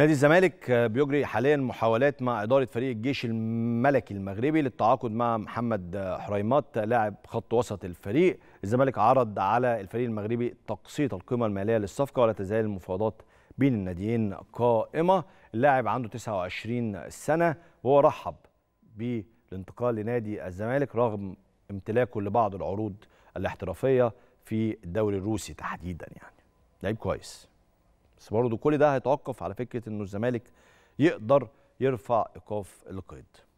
نادي الزمالك بيجري حاليا محاولات مع اداره فريق الجيش الملكي المغربي للتعاقد مع محمد حريمات لاعب خط وسط الفريق الزمالك عرض على الفريق المغربي تقسيط القيمه الماليه للصفقه ولا تزال المفاوضات بين الناديين قائمه اللاعب عنده 29 سنه وهو رحب بالانتقال لنادي الزمالك رغم امتلاكه لبعض العروض الاحترافيه في الدوري الروسي تحديدا يعني لعيب كويس برضو برضه كل ده هيتوقف على فكره انه الزمالك يقدر يرفع ايقاف القيد